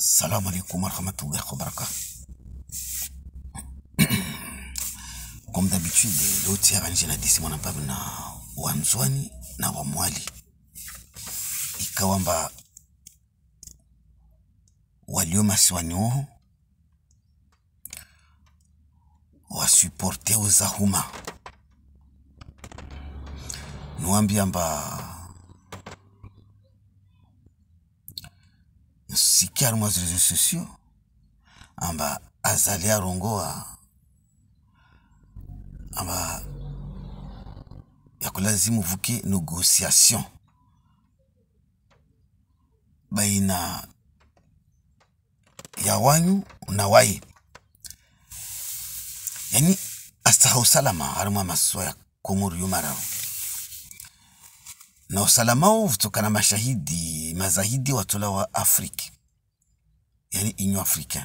Assalamu alaikum warahmatullahi wabarakatuh. Comme d'habitude, l'autre abanje na disi mwana mpabu na wamzwani na wamwali, ikawamba walio masiwani wa wasuporte uzahuma niwambiamba sikiara mwa zirezo sosio amba azali arongoa amba yakulazimu vuke négociation baina ya wanyu na wai yani astaha usalama arimwa masuwa ya komoro yumarawo na usalama uvu tokana mashahidi mazahidi watola wa afrika yani inyo africain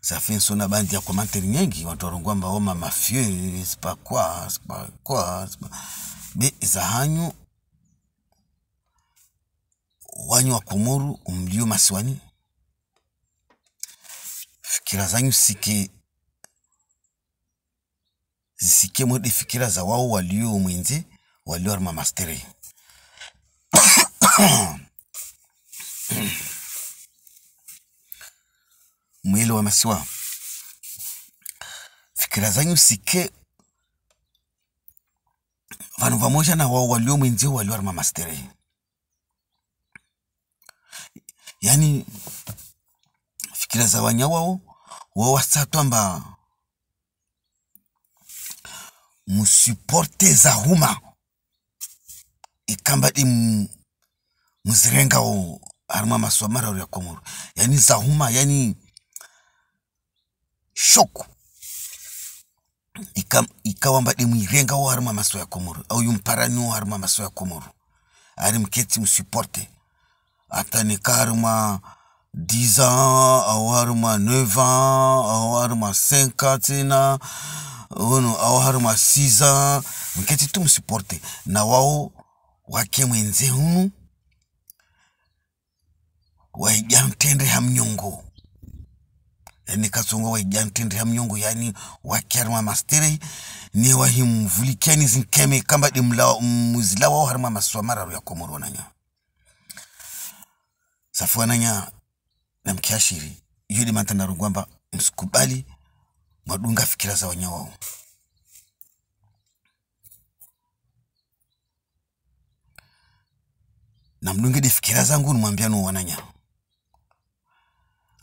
safi nsona bandi ya komanteri nyingi watu warongwamba oma mafyeu sipakwa sipakwa sipa. be zahanyu wanyu wakumuru umlio masiwani fikira zanyu sike zisike mwede fikira za wao walio mwinzi walio arma mastere masi wangu fikira zanyu sike Vanu vamoja na wao walio mwenzio waliwari mastere yani fikira za wanya wao wao wasatwamba musiporte za huma ikamba di muzirengawo harimo uri ya komoro yani za huma yani shoku ikawamba demwirenga wo harimo amaso ya komoro uyu mparani wo harimo amaso ya komoro ari mketi msuporte ataneka harimo dix ans aho harimo neuf ans au harimo cinq ans tsena ono aho harimo six ans mketi tumusuporte na wao wake mwenze hunu waija mtendre hamnyongo nikasonga waigantendre ya myongo yani wakyarima mastere newahimvulikiani zinkeme kamba di muzila wao harima maswa mararu ya komoro nanya safuwa nanya namkiashiri yudi mantandaru rugwamba msikubali mwadunga fikira za wanya wao namdungide fikira zangu nimwambia wananya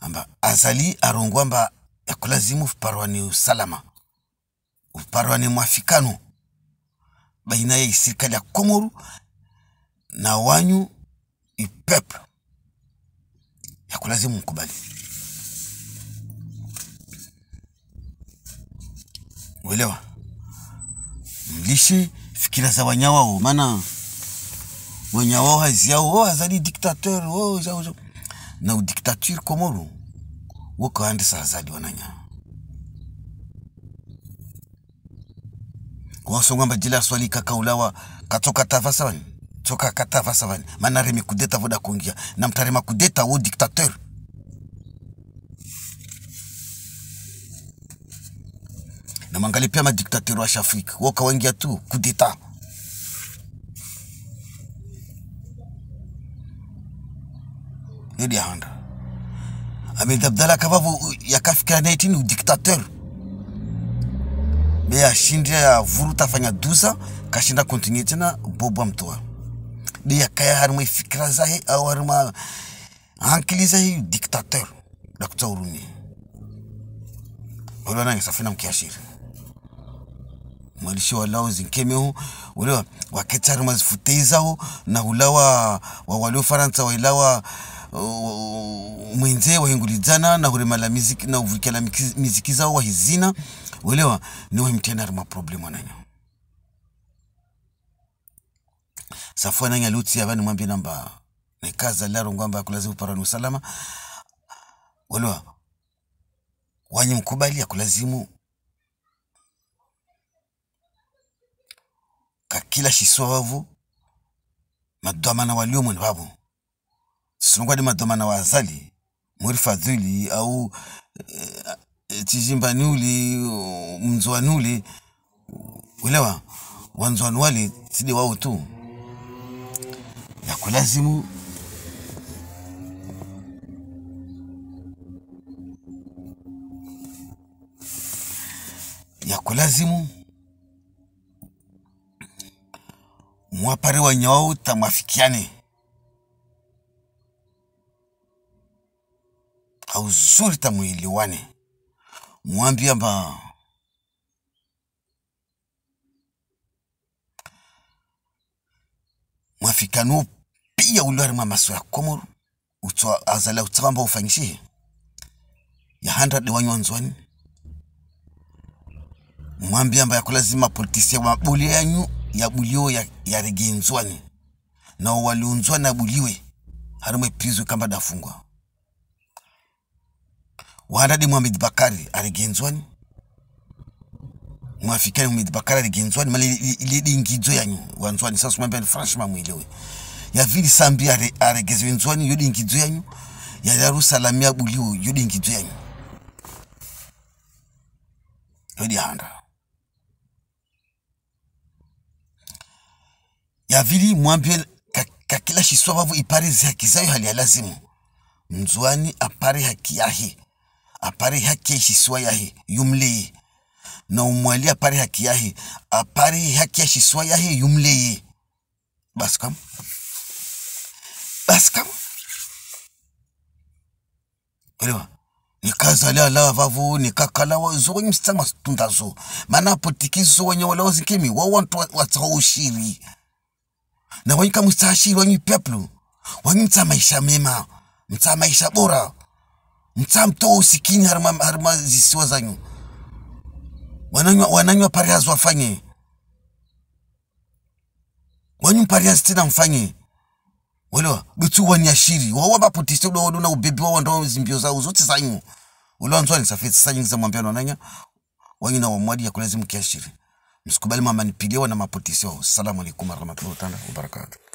amba azali arongwa mba yakulazimu ni usalama ni mwafikano baina ya serikali ya Komoru na wanyu ipeple yakulazimu mkubali uelewa mlishi fikira za wanyawao maana wanyawao haziao oh, azali diktateur oh, zao, zao. na udiktature Komoru wokandi sazadiwa na nyama wasongwamba jila swali kakaulawa katsoka tava savani toka katava savani manaremi kudeta voda kongia na mtarema kudeta wo dictateur na mangali pia ma madiktateur wa shafrika woka wangia tu kudeta edi handa. Ahmed Abdallah kababu yakafika 19 udiktateur, be ashindwa ya vuruta afanya dusa kashinda continue tena boba mtoa de yakaya harima fikra zahe au harima akili zahe diktateur dakutsa uruni wala nange safina mkiashiri mwalishi walao zinkemeho wale waketsa harima zifuteizaho na ulawa wa walio faransa wailawa wa Uh, mwenze waingulizana na kuremala miziki na uvikala miziki zao wahizina welewa niwe mtena ari problemu ananyo safu ananya lutsi ava mwambia namba nikaza laro ngwamba akulazimu parani usalama welewa wanyi mkubali akulazimu kakila shiswa wavu madwamana ni vavo sinongwadi madhomana wazali muri fadhili au e, eh, eh, nuli uli mnzwani uli ulewa wanzwani wali sidi wao tu yakulazimu yakulazimu mwapari wanyawauta mwafikiane auzuri tamwiliwane mwambie amba mwafikano pia ulwari mwa maso ya komoru utswa azala utsamba ufanyishihe yahanda wanywa nzwani mwambie amba yakulazima politisia mabuli yanyu yabulio yaregenzwani ya nao waliunzwa buliwe harimwe pizwe kamba dafungwa wanadadi muhamed bakari aligenzwani mwafikani muhamed bakari aligenzwani mali ledingidzo yanyu wanzwani sasa mwambia franchement ya vili sambi are are aregezewendzwani yodi dingidzo yanyu ya yayarusalami buliu yodi dingidzo yanyu yodi yodihanda yaviri mwambie kakila shiswa vavu ipare haki zayo hali ya lazimu mzwani apari haki yahe apari haki ya shiswa yahi yi na umwali apari haki yahi apari haki ya shiswa yahi yumleye basi kama basi kama elewa nikazali ala vavu nikakalawa zowo imsitama tunda zo mana potiki zowo nye wala wazinkimi wa wantu watsaho ushiri na wanyika msitahashiri wanyi peplu wanyimtsa maisha mema mtsa maisha bora to usikini harma harma zisiwa zanyu wananywa, wananywa parias wafanye wanywa parias tena mfanye wolo bitu waniashiri wawa bapotiste udo wadona ubebi wawa ndo zimbio zao zote zanyu ulewa ni safeti sasa nyingi za mwambia wananya na wamwadi ya kulazimu kiashiri msikubali mama nipigewa na mapotisi wao salamu alaikum warahmatullahi wabarakatuh